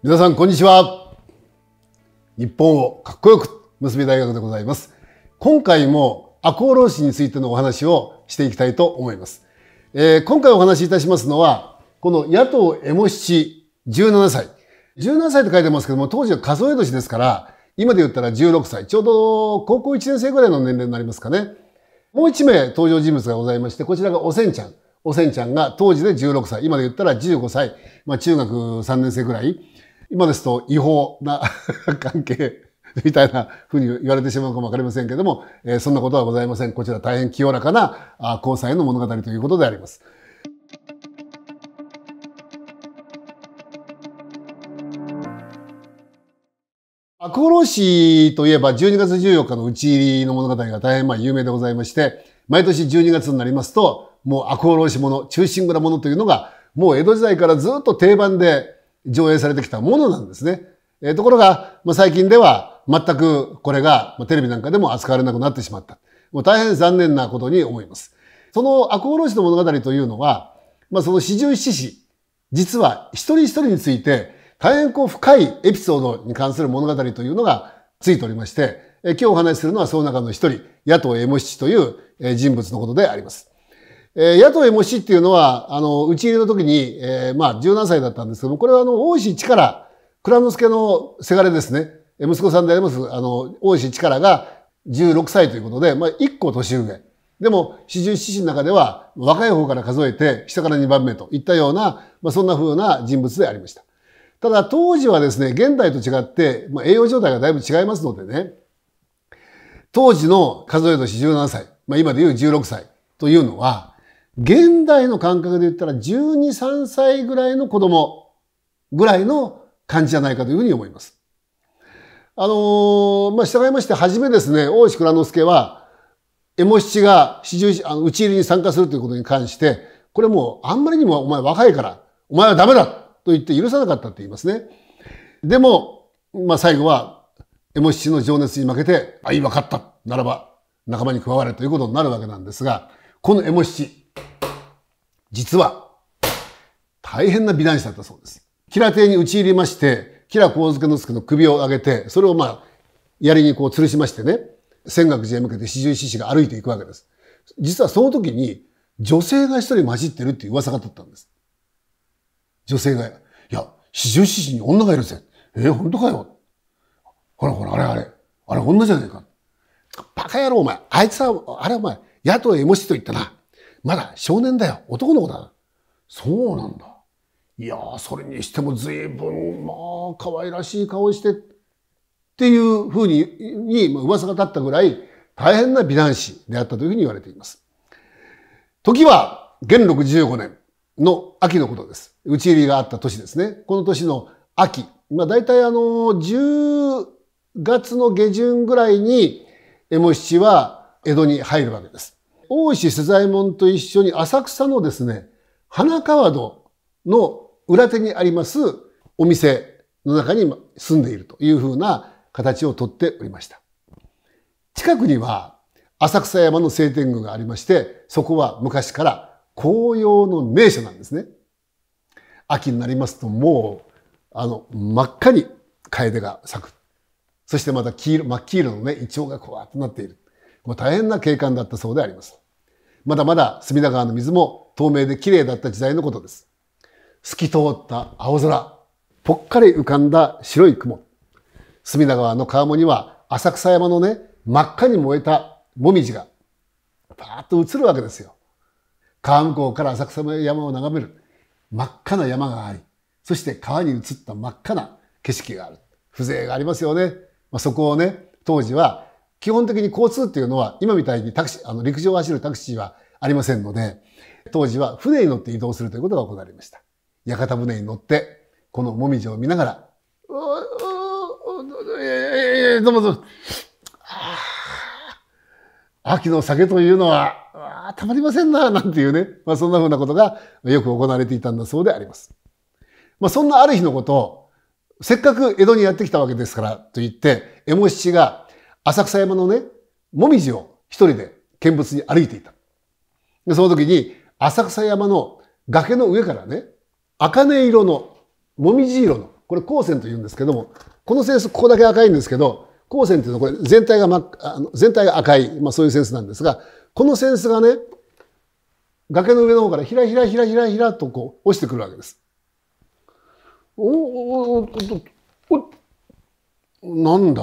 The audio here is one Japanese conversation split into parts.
皆さん、こんにちは。日本をかっこよく、結び大学でございます。今回も赤穂浪士についてのお話をしていきたいと思います。えー、今回お話しいたしますのは、この野党エモ七17歳。17歳と書いてますけども、当時は数え年ですから、今で言ったら16歳。ちょうど高校1年生ぐらいの年齢になりますかね。もう1名登場人物がございまして、こちらがおせんちゃん。おせんちゃんが当時で16歳。今で言ったら15歳。まあ中学3年生ぐらい。今ですと違法な 関係みたいなふうに言われてしまうかもわかりませんけれども、えー、そんなことはございません。こちら大変清らかな交際の物語ということであります。赤穂浪士といえば12月14日の打ち入りの物語が大変まあ有名でございまして、毎年12月になりますと、もう赤穂浪士もの、中心蔵ものというのが、もう江戸時代からずっと定番で上映されてきたものなんですね。えー、ところが、まあ、最近では全くこれが、まあ、テレビなんかでも扱われなくなってしまった。もう大変残念なことに思います。その赤穂浪士の物語というのは、まあ、その四十七士、実は一人一人について大変こう深いエピソードに関する物語というのがついておりまして、え今日お話しするのはその中の一人、野党エモ七という人物のことであります。えー、野党へもしっていうのは、あの、打ち入りの時に、えー、まあ、十何歳だったんですけども、これはあの、大石力、倉之助のせがれですね。息子さんであります、あの、大石力が16歳ということで、まあ、1個年上。でも、四十七士の中では、若い方から数えて、下から2番目といったような、まあ、そんな風な人物でありました。ただ、当時はですね、現代と違って、まあ、栄養状態がだいぶ違いますのでね、当時の数え年17歳、まあ、今でいう16歳というのは、現代の感覚で言ったら12、3歳ぐらいの子供ぐらいの感じじゃないかというふうに思います。あのー、まあ、従いまして、はじめですね、大石倉之助は、エモ七が四十あの打ち入りに参加するということに関して、これもうあんまりにもお前若いから、お前はダメだと言って許さなかったって言いますね。でも、まあ、最後は、エモ七の情熱に負けて、あ、いい、わかった。ならば、仲間に加われということになるわけなんですが、このエモ七、実は、大変な美男子だったそうです。吉良邸に打ち入りまして、吉良幸之助の首を上げて、それをまあ、槍にこう吊るしましてね、泉岳寺へ向けて四十四士が歩いていくわけです。実はその時に、女性が一人混じってるっていう噂が立ったんです。女性が、いや、四十四士に女がいるぜ。えー、本当かよ。ほらほら、あれあれ。あれ女じゃねえか。バカ野郎お前。あいつは、あれお前、野党へもしと言ったな。まだ少年だよ。男の子だ。そうなんだ。いやー、それにしても随分、まあ、可愛らしい顔して、っていうふうに、に、まあ、噂が立ったぐらい、大変な美男子であったというふうに言われています。時は、元禄15年の秋のことです。討ち入りがあった年ですね。この年の秋。まあ、大体あの、10月の下旬ぐらいに、江モ七は江戸に入るわけです。大石世左衛門と一緒に浅草のですね、花川戸の裏手にありますお店の中に住んでいるというふうな形をとっておりました。近くには浅草山の聖天宮がありまして、そこは昔から紅葉の名所なんですね。秋になりますともう、あの、真っ赤に楓が咲く。そしてまた黄色、真っ黄色のね、イチョウがこうっとなっている。まあ、大変な景観だったそうであります。まだまだ隅田川の水も透明で綺麗だった時代のことです。透き通った青空、ぽっかり浮かんだ白い雲。隅田川の川面には浅草山のね、真っ赤に燃えたもみじが、パーッと映るわけですよ。川向こうから浅草山を眺める真っ赤な山があり、そして川に映った真っ赤な景色がある。風情がありますよね。まあ、そこをね、当時は基本的に交通っていうのは、今みたいにタクシー、あの、陸上を走るタクシーはありませんので、当時は船に乗って移動するということが行われました。屋形船に乗って、このもみじを見ながら、うううどうもどうも。秋の酒というのは、たまりませんな、なんていうね。まあそんなふうなことがよく行われていたんだそうであります。まあそんなある日のことを、せっかく江戸にやってきたわけですから、と言って、江も七が浅草山のね、もみじを一人で見物に歩いていた。で、その時に、浅草山の崖の上からね、茜色の、もみじ色の、これ光線と言うんですけども、この扇子、ここだけ赤いんですけど、光線っていうのはこれ全体が真っ、あの全体が赤い、まあそういう扇子なんですが、この扇子がね、崖の上の方からひらひらひらひらひらとこう落ちてくるわけです。おおおおおおなんだ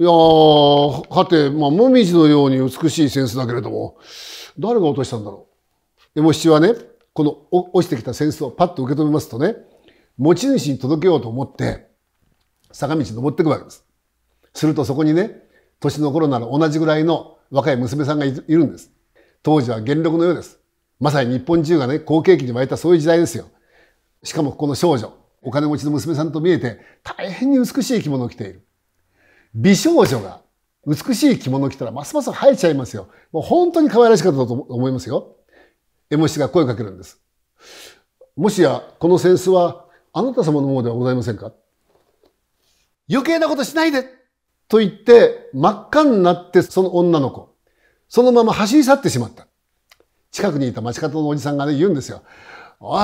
いやー、はて、まあ、もみじのように美しい扇子だけれども、誰が落としたんだろう。でも七はね、この落ちてきた扇子をパッと受け止めますとね、持ち主に届けようと思って、坂道登っていくわけです。するとそこにね、年の頃なら同じぐらいの若い娘さんがいるんです。当時は元禄のようです。まさに日本中がね、好景気に沸いたそういう時代ですよ。しかもこの少女、お金持ちの娘さんと見えて、大変に美しい着物を着ている。美少女が美しい着物着たらますます生えちゃいますよ。もう本当に可愛らしかったと思いますよ。エモシが声をかけるんです。もしや、この扇子はあなた様のものではございませんか余計なことしないでと言って真っ赤になってその女の子。そのまま走り去ってしまった。近くにいた街方のおじさんがね、言うんですよ。おい、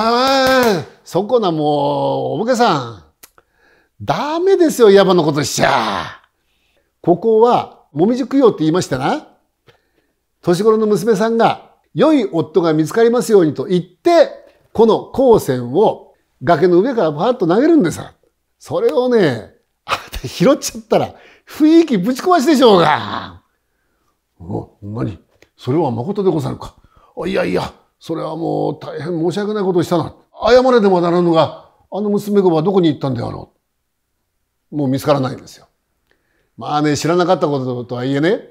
そこなもう、おぼけさん。ダメですよ、野蛮のことしちゃ。ここは、もみじ供養って言いましたな。年頃の娘さんが、良い夫が見つかりますようにと言って、この光線を崖の上からパーッと投げるんですそれをね、あた拾っちゃったら、雰囲気ぶち壊しでしょうが。お、何それは誠でござるか。いやいや、それはもう大変申し訳ないことをしたな。謝れてもならぬが、あの娘子はどこに行ったんであろう。もう見つからないんですよ。まあね、知らなかったこととはいえね、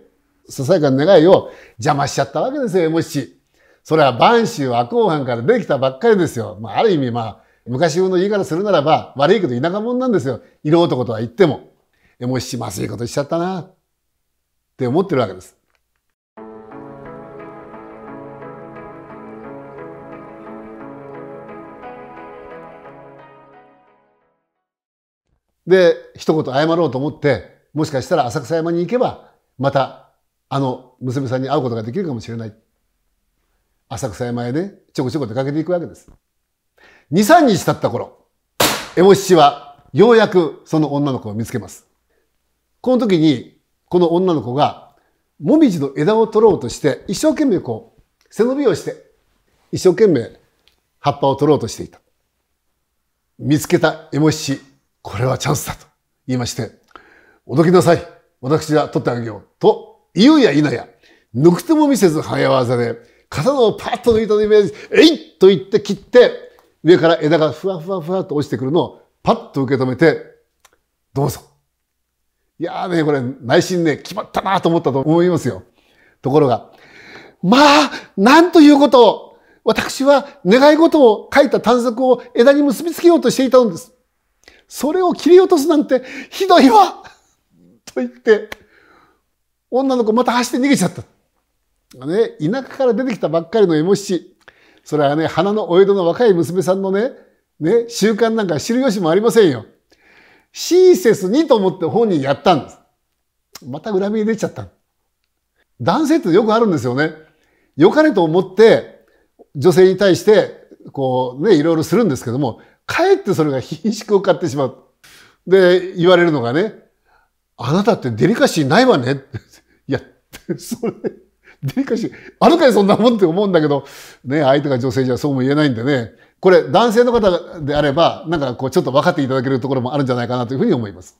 ささやかな願いを邪魔しちゃったわけですよ、もし。それは万州は後藩からできたばっかりですよ。まあ、ある意味まあ、昔の言い方するならば、悪いけど田舎者なんですよ。色男とは言っても。もし、まずいことしちゃったな、って思ってるわけです。で、一言謝ろうと思って、もしかしたら浅草山に行けば、また、あの娘さんに会うことができるかもしれない。浅草山へね、ちょこちょこ出かけていくわけです。2、3日経った頃、エモ七は、ようやくその女の子を見つけます。この時に、この女の子が、もみじの枝を取ろうとして、一生懸命こう、背伸びをして、一生懸命葉っぱを取ろうとしていた。見つけたエモシ、これはチャンスだと言いまして、おどきなさい。私が取ってあげよう。と、言うや否や、抜く手も見せず早技で、刀をパッと抜いたイメージ、えいっと言って切って、上から枝がふわふわふわっと落ちてくるのをパッと受け止めて、どうぞ。いやーね、これ内心ね、決まったなと思ったと思いますよ。ところが、まあ、なんということを、私は願い事を書いた短冊を枝に結びつけようとしていたのです。それを切り落とすなんてひどいわと言って、女の子また走って逃げちゃった。ね、田舎から出てきたばっかりのエモシそれはね、花のお江戸の若い娘さんのね、ね、習慣なんか知る由もありませんよ。親切にと思って本人やったんです。また恨みに出ちゃった。男性ってよくあるんですよね。良かれと思って、女性に対して、こうね、いろいろするんですけども、かえってそれが品縮を買ってしまう。で、言われるのがね、あなたってデリカシーないわね いや、それ、デリカシー、あるかいそんなもんって思うんだけど、ね、相手が女性じゃそうも言えないんでね、これ男性の方であれば、なんかこうちょっと分かっていただけるところもあるんじゃないかなというふうに思います。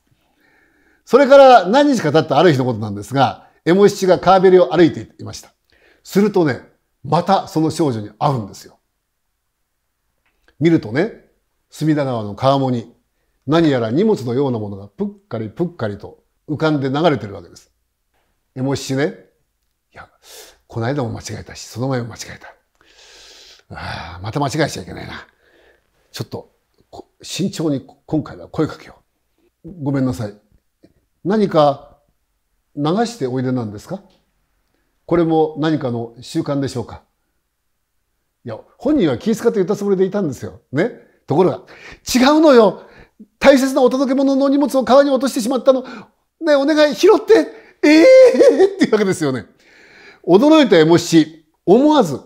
それから何日か経ったある日のことなんですが、エモシチが川べりを歩いていました。するとね、またその少女に会うんですよ。見るとね、隅田川の川面に何やら荷物のようなものがぷっかりぷっかりと浮かんで流れてるわけです。えもしね、いや、この間も間違えたし、その前も間違えた。ああ、また間違えちゃいけないな。ちょっと、慎重に今回は声かけよう。ごめんなさい。何か流しておいでなんですかこれも何かの習慣でしょうかいや、本人は気遣って言ったつもりでいたんですよ。ね。ところが、違うのよ大切なお届け物の荷物を川に落としてしまったの。ね、お願い、拾って、ええー、っていうわけですよね。驚いた絵文字、思わず、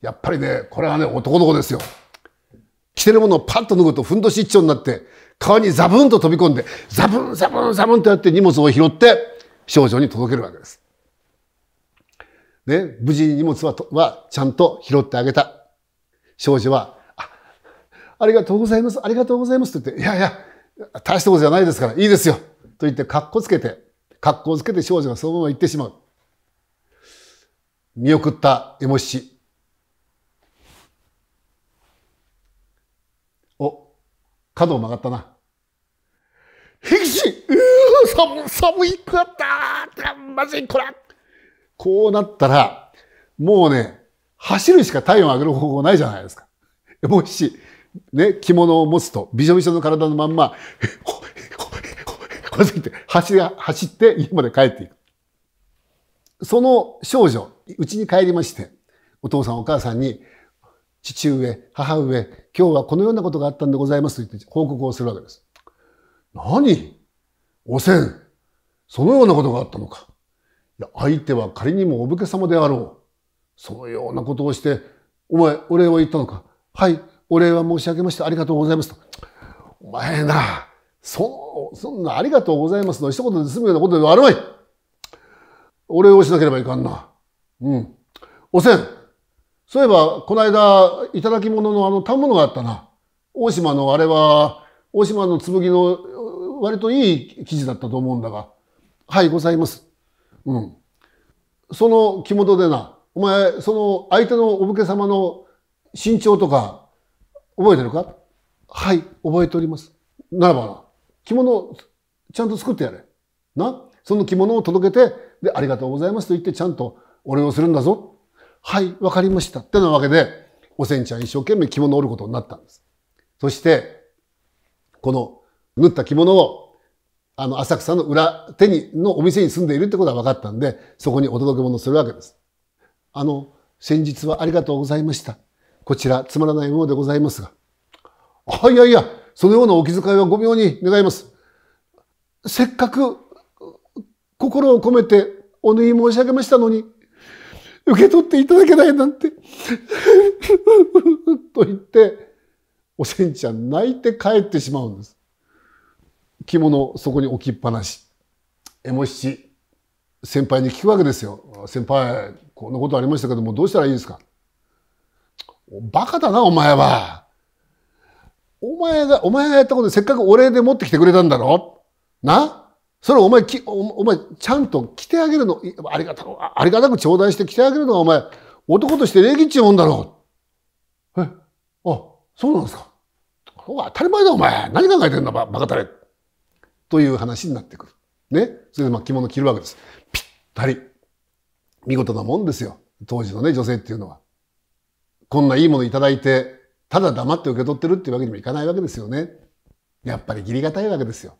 やっぱりね、これはね、男の子ですよ。着てるものをパッと脱ぐと、ふんどし一丁になって、川にザブンと飛び込んで、ザブン、ザブン、ザブンってやって荷物を拾って、少女に届けるわけです。ね、無事に荷物ははちゃんと拾ってあげた。少女は、あ、ありがとうございます、ありがとうございますって言って、いやいや、大したことじゃないですから、いいですよ。と言って格好つけて、格好つけて少女がそのまま行ってしまう。見送ったエモシお、角を曲がったな。ひきしう寒、寒いくわったまずいこらこうなったら、もうね、走るしか体温を上げる方法ないじゃないですか。エモシね、着物を持つと、びしょびしょの体のまんま、正直言って走が、走って家まで帰っていく。その少女、うちに帰りまして、お父さんお母さんに、父上、母上、今日はこのようなことがあったんでございますと言って報告をするわけです。何おせん、そのようなことがあったのか。いや、相手は仮にもお武家様であろう。そのようなことをして、お前、お礼を言ったのか。はい、お礼は申し上げましてありがとうございますと。お前な、そう、そんなありがとうございますの一言で済むようなことではあるまい。お礼をしなければいかんな。うん。おせん。そういえば、この間、いただき物のあの、反物があったな。大島のあれは、大島の紬の割といい記事だったと思うんだが。はい、ございます。うん。その着元でな、お前、その相手のお武家様の身長とか、覚えてるかはい、覚えております。ならばな。着物をちゃんと作ってやれ。なその着物を届けて、で、ありがとうございますと言ってちゃんとお礼をするんだぞ。はい、わかりました。ってなわけで、おせんちゃん一生懸命着物を織ることになったんです。そして、この縫った着物を、あの、浅草の裏手に、のお店に住んでいるってことは分かったんで、そこにお届け物するわけです。あの、先日はありがとうございました。こちら、つまらないものでございますが。あ、いやいや、そのようなお気遣いはご妙に願います。せっかく心を込めてお縫い申し上げましたのに、受け取っていただけないなんて と言って、おせんちゃん泣いて帰ってしまうんです。着物そこに置きっぱなし。えもし先輩に聞くわけですよ。先輩、こんなことありましたけども、どうしたらいいですかバカだな、お前は。お前が、お前がやったことでせっかくお礼で持ってきてくれたんだろなそれお前きお、お前、ちゃんと着てあげるの、ありがたく、ありがたく頂戴して着てあげるのがお前、男として礼儀っちゅうもんだろう。え、あ、そうなんですか。当たり前だお前。何考えてんだ、バカたれ。という話になってくる。ね。それでまあ着物着るわけです。ぴったり。見事なもんですよ。当時のね、女性っていうのは。こんないいものいただいて、ただ黙って受け取ってるっていうわけにもいかないわけですよね。やっぱり義理がたいわけですよ。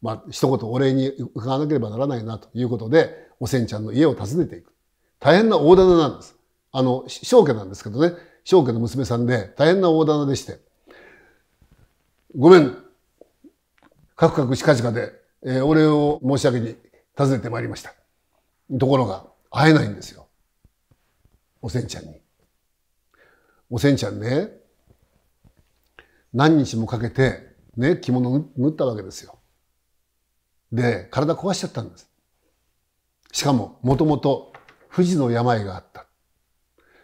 まあ、一言お礼に伺わなければならないなということで、おせんちゃんの家を訪ねていく。大変な大棚なんです。あの、正家なんですけどね、正家の娘さんで大変な大棚でして、ごめん、カクカクしかじかで、えー、お礼を申し上げに訪ねてまいりました。ところが、会えないんですよ。おせんちゃんに。おせんちゃんね、何日もかけて、ね、着物を縫ったわけですよ。で、体壊しちゃったんです。しかも、もともと、富士の病があった。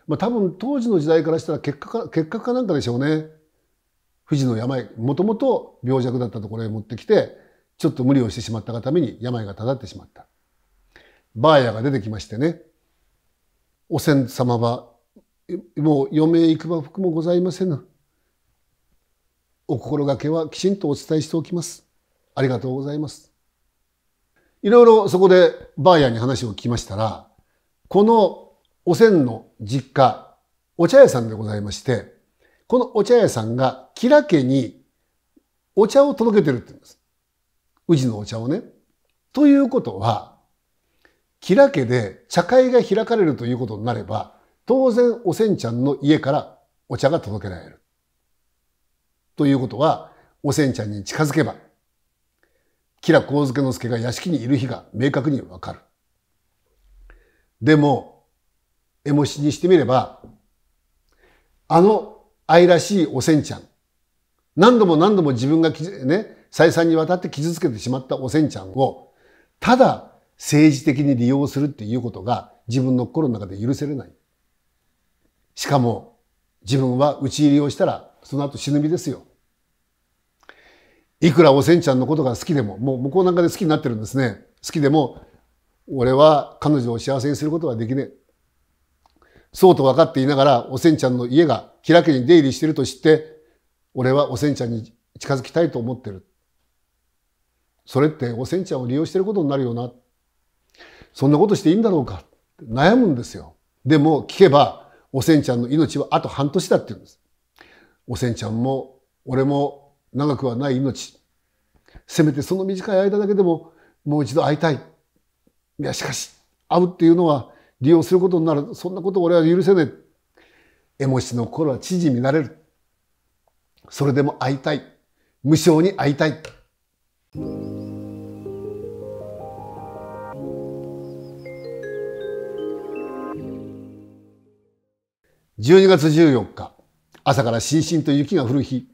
まあ多分、当時の時代からしたら結果か、結果かなんかでしょうね。富士の病、もともと病弱だったところへ持ってきて、ちょっと無理をしてしまったがために病がただってしまった。バーヤが出てきましてね、おせん様は、もう余命いくばくもございませぬ。お心がけはきちんとお伝えしておきます。ありがとうございます。いろいろそこでバーヤに話を聞きましたら、このおせんの実家、お茶屋さんでございまして、このお茶屋さんがキラ家にお茶を届けてるって言うんです。宇治のお茶をね。ということは、キラ家で茶会が開かれるということになれば、当然おせんちゃんの家からお茶が届けられる。ということは、おせんちゃんに近づけば、吉良幸助之助が屋敷にいる日が明確にわかる。でも、エモシにしてみれば、あの愛らしいおせんちゃん、何度も何度も自分がね、再三にわたって傷つけてしまったおせんちゃんを、ただ政治的に利用するっていうことが自分の心の中で許せれない。しかも、自分は討ち入りをしたら、その後死ぬ身ですよ。いくらおせんちゃんのことが好きでも、もう向こうなんかで好きになってるんですね。好きでも、俺は彼女を幸せにすることはできねえ。そうと分かっていながら、おせんちゃんの家が平けに出入りしてると知って、俺はおせんちゃんに近づきたいと思ってる。それっておせんちゃんを利用してることになるよな。そんなことしていいんだろうか。悩むんですよ。でも聞けば、おせんちゃんの命はあと半年だって言うんです。おせんちゃんも、俺も長くはない命せめてその短い間だけでももう一度会いたいいやしかし会うっていうのは利用することになるそんなこと俺は許せねえ絵文の心は知事になれるそれでも会いたい無償に会いたい12月14日朝からしんしんと雪が降る日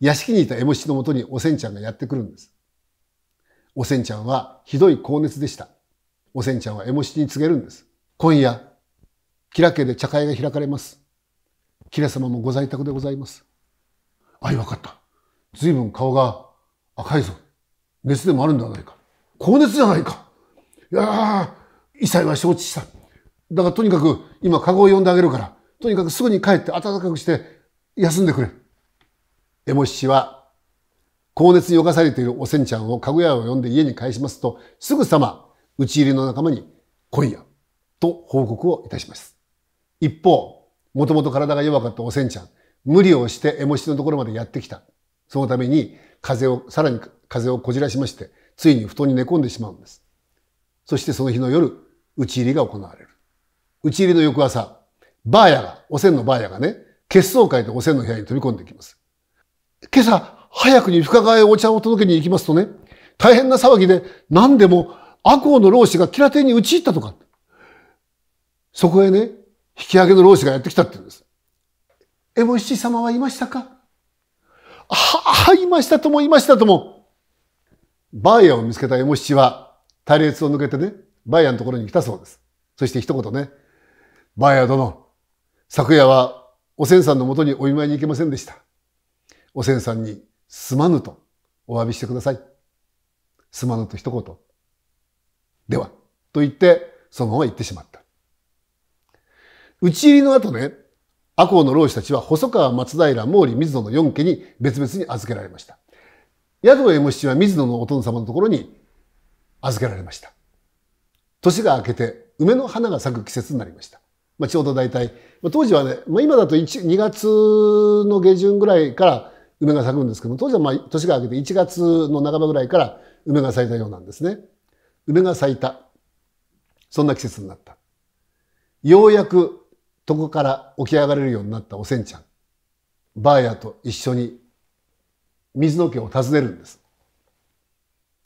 屋敷にいたエモシのもとにおせんちゃんがやってくるんです。おせんちゃんはひどい高熱でした。おせんちゃんはエモシに告げるんです。今夜、キラ家で茶会が開かれます。キラ様もご在宅でございます。あい、わかった。随分顔が赤いぞ。熱でもあるんではないか。高熱じゃないか。いやー、異彩は承知した。だがとにかく今、カゴを呼んであげるから、とにかくすぐに帰って暖かくして休んでくれ。エモシ氏は、高熱に侵されているおせんちゃんをかぐやを呼んで家に返しますと、すぐさま、打ち入りの仲間に、今夜、と報告をいたします。一方、もともと体が弱かったおせんちゃん、無理をしてエモシのところまでやってきた。そのために、風を、さらに風をこじらしまして、ついに布団に寝込んでしまうんです。そしてその日の夜、打ち入りが行われる。打ち入りの翌朝、バーヤが、おせんのバーヤがね、血相会とおせんの部屋に飛び込んできます。今朝早くに深川へお茶を届けに行きますとね、大変な騒ぎで何でも赤穂の老子がキラテに打ち入ったとか。そこへね、引き上げの老子がやってきたって言うんです。エボシ様はいましたかは、いましたともいましたとも。バーヤを見つけたエモシは、隊列を抜けてね、バーヤのところに来たそうです。そして一言ね、バーヤ殿、昨夜はおせんさんのもとにお見舞いに行けませんでした。おせんさんにすまぬとお詫びしてください。すまぬと一言。では、と言って、そのまま行ってしまった。討ち入りの後ね、赤穂の老子たちは細川、松平、毛利、水野の四家に別々に預けられました。宿のも七は水野のお殿様のところに預けられました。年が明けて梅の花が咲く季節になりました。まあ、ちょうど大体、まあ、当時はね、まあ、今だと1、2月の下旬ぐらいから梅が咲くんですけども、当時はまあ年が明けて1月の半ばぐらいから梅が咲いたようなんですね。梅が咲いた。そんな季節になった。ようやく床から起き上がれるようになったおせんちゃん。ばあやと一緒に水野家を訪ねるんです。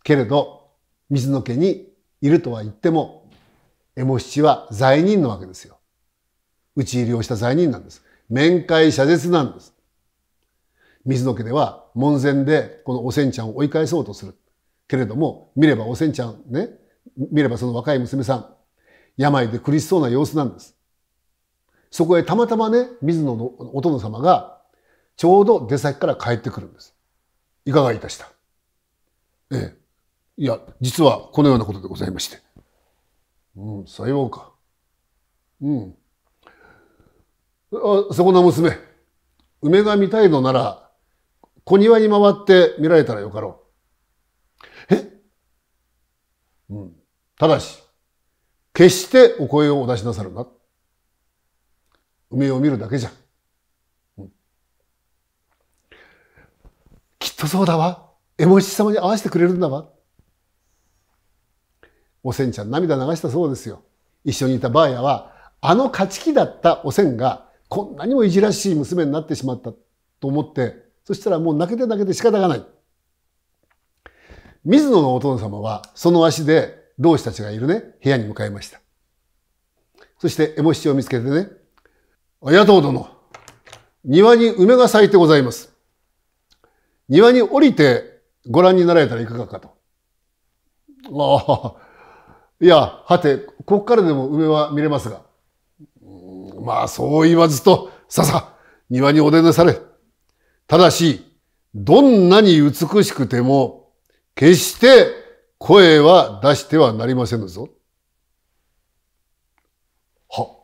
けれど、水野家にいるとは言っても、エモ七は罪人のわけですよ。討ち入りをした罪人なんです。面会謝絶なんです。水野家では門前でこのおせんちゃんを追い返そうとする。けれども、見ればおせんちゃんね、見ればその若い娘さん、病で苦しそうな様子なんです。そこへたまたまね、水野のお殿様が、ちょうど出先から帰ってくるんです。いかがいたしたええ。いや、実はこのようなことでございまして。うん、さようか。うん。あ、そこの娘、梅が見たいのなら、小庭に回って見られたらよかろう。えうん。ただし、決してお声をお出しなさるな。梅を見るだけじゃ。うん、きっとそうだわ。江文字様に合わせてくれるんだわ。おせんちゃん涙流したそうですよ。一緒にいたばあやは、あの勝ち気だったおせんが、こんなにもいじらしい娘になってしまったと思って、そしたらもう泣けて泣けて仕方がない。水野のお殿様は、その足で同志たちがいるね、部屋に向かいました。そして、エモシチを見つけてね、あ党と殿、庭に梅が咲いてございます。庭に降りてご覧になられたらいかがかと。ああ、いや、はて、こっからでも梅は見れますが。まあ、そう言わずと、ささ、庭にお出なされ。ただし、どんなに美しくても、決して声は出してはなりませんぞ。は。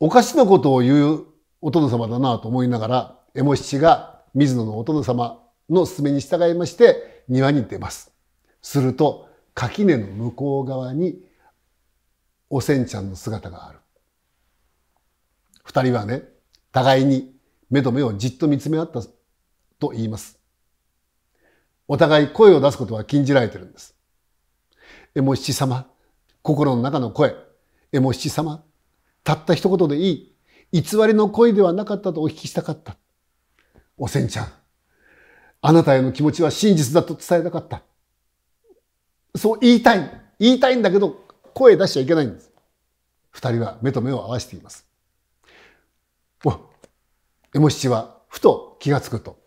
おかしなことを言うお殿様だなと思いながら、エモ七が水野のお殿様の勧めに従いまして、庭に出ます。すると、垣根の向こう側に、おせんちゃんの姿がある。二人はね、互いに目と目をじっと見つめ合ったと言います。お互い声を出すことは禁じられてるんです。エモ七様、心の中の声、エモ七様、たった一言でいい、偽りの声ではなかったとお聞きしたかった。おせんちゃん、あなたへの気持ちは真実だと伝えたかった。そう言いたい。言いたいんだけど、声出しちゃいけないんです。二人は目と目を合わせています。エモシチはふと気がつくと、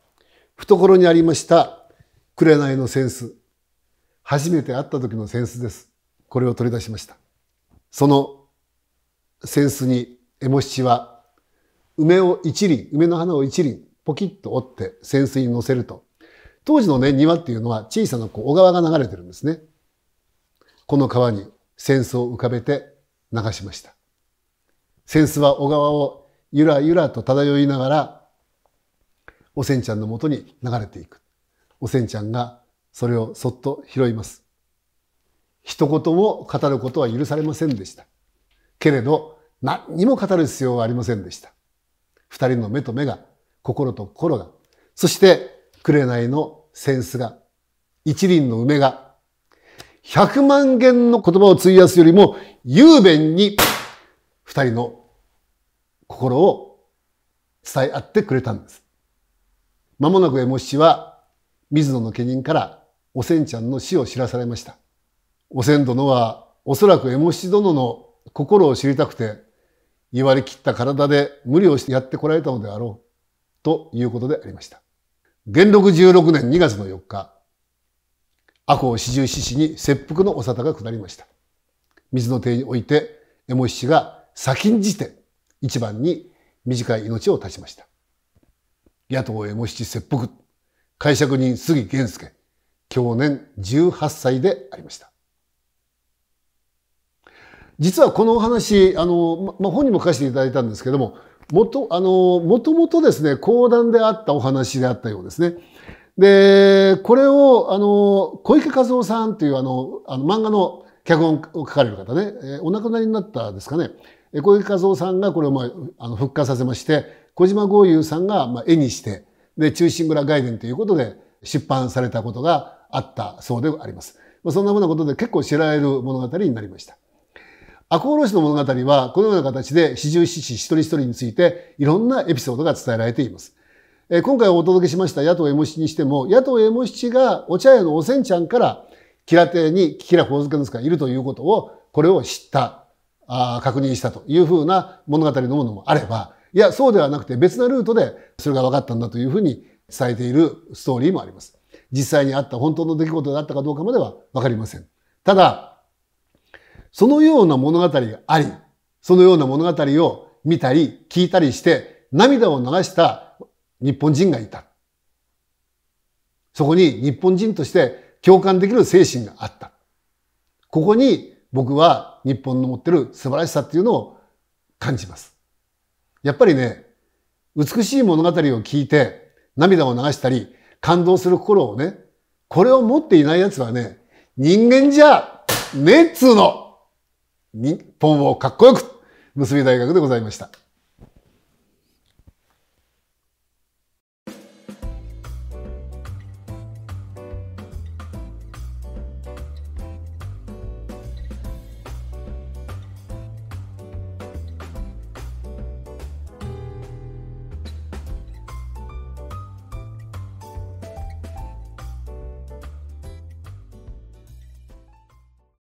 懐にありました紅の扇子、初めて会った時の扇子です。これを取り出しました。その扇子にエモシチは梅を一輪、梅の花を一輪、ポキッと折って扇子に乗せると、当時のね、庭っていうのは小さなこう小川が流れてるんですね。この川に扇子を浮かべて流しました。扇子は小川をゆらゆらと漂いながら、おせんちゃんのもとに流れていく。おせんちゃんがそれをそっと拾います。一言も語ることは許されませんでした。けれど、何にも語る必要はありませんでした。二人の目と目が、心と心が、そして紅の扇子が、一輪の梅が、百万元の言葉を費やすよりも、雄弁に、二人の心を伝え合ってくれたんです。間もなくエモ氏は、水野の家人からおせんちゃんの死を知らされました。おせん殿は、おそらくエモシ殿の心を知りたくて、言われきった体で無理をしてやってこられたのであろう、ということでありました。元禄16年2月の4日、阿公四十四士に切腹のお沙汰が下りました。水野邸において、エモ氏が先んじて一番に短い命を絶ちました。野党へも七切腹、解釈人杉源介、去年18歳でありました。実はこのお話、あの、ま、本にも書かせていただいたんですけども、もと、あの、もともとですね、講談であったお話であったようですね。で、これを、あの、小池和夫さんというあの、あの漫画の脚本を書かれる方ね、お亡くなりになったですかね、小池和夫さんがこれを、まあ、あの復活させまして、小島豪遊さんが、まあ、絵にして、で、中心蔵外伝ということで出版されたことがあったそうであります。まあ、そんなふうなことで結構知られる物語になりました。赤穂浪士の物語は、このような形で四十四士一人一人について、いろんなエピソードが伝えられています。えー、今回お届けしました野党エモ七にしても、野党エモ七がお茶屋のおせんちゃんから、キラテにキラホ塚ズケのスがいるということを、これを知った確認したというふうな物語のものもあれば、いや、そうではなくて別なルートでそれが分かったんだというふうに伝えているストーリーもあります。実際にあった本当の出来事であったかどうかまでは分かりません。ただ、そのような物語があり、そのような物語を見たり聞いたりして涙を流した日本人がいた。そこに日本人として共感できる精神があった。ここに僕は日本の持ってる素晴らしさっていうのを感じます。やっぱりね、美しい物語を聞いて涙を流したり感動する心をね、これを持っていない奴はね、人間じゃねっつーの日本をかっこよく結び大学でございました。